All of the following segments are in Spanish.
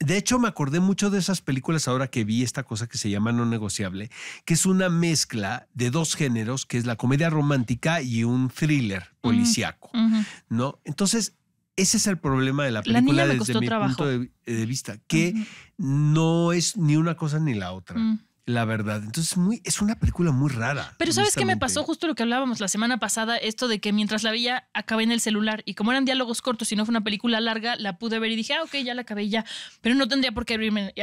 De hecho, me acordé mucho de esas películas ahora que vi esta cosa que se llama No Negociable, que es una mezcla de dos géneros, que es la comedia romántica y un thriller policíaco, ¿no? Entonces, ese es el problema de la película desde mi punto de, vista, que no es ni una cosa ni la otra. Mm la verdad. Entonces muy, es una película muy rara. Pero ¿sabes qué me pasó? Justo lo que hablábamos la semana pasada, esto de que mientras la veía acabé en el celular y como eran diálogos cortos y no fue una película larga, la pude ver y dije, ah, ok, ya la acabé ya. Pero no tendría por qué haberme,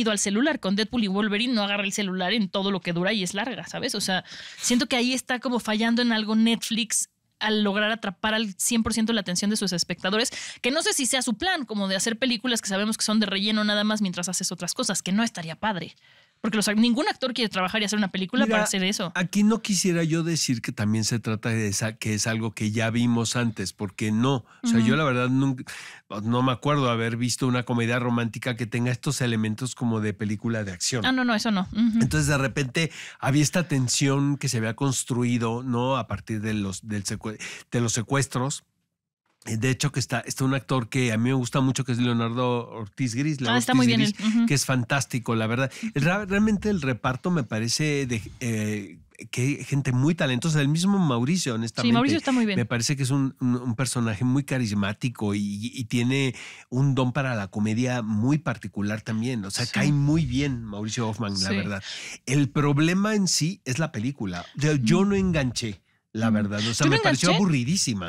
ido al celular. Con Deadpool y Wolverine no agarra el celular en todo lo que dura y es larga, ¿sabes? O sea, siento que ahí está como fallando en algo Netflix al lograr atrapar al 100% la atención de sus espectadores, que no sé si sea su plan, como de hacer películas que sabemos que son de relleno nada más mientras haces otras cosas, que no estaría padre. Porque ningún actor quiere trabajar y hacer una película para hacer eso. Aquí no quisiera yo decir que también se trata de que es algo que ya vimos antes, porque no. O sea, yo la verdad nunca, no me acuerdo haber visto una comedia romántica que tenga estos elementos como de película de acción. Ah, no, no, eso no. Entonces de repente había esta tensión que se había construido, ¿no? A partir de los, del de los secuestros de hecho, que está, un actor que a mí me gusta mucho, que es Leonardo Ortiz Gris. Ah, está muy bien. él. Que es fantástico, la verdad. realmente el reparto me parece de, eh, que hay gente muy talentosa. El mismo Mauricio, honestamente. Sí, Mauricio está muy bien. Me parece que es un, personaje muy carismático y, tiene un don para la comedia muy particular también. O sea, cae muy bien Mauricio Hoffman, la verdad. El problema en sí es la película. Yo, no enganché la verdad. O sea, me pareció aburridísima.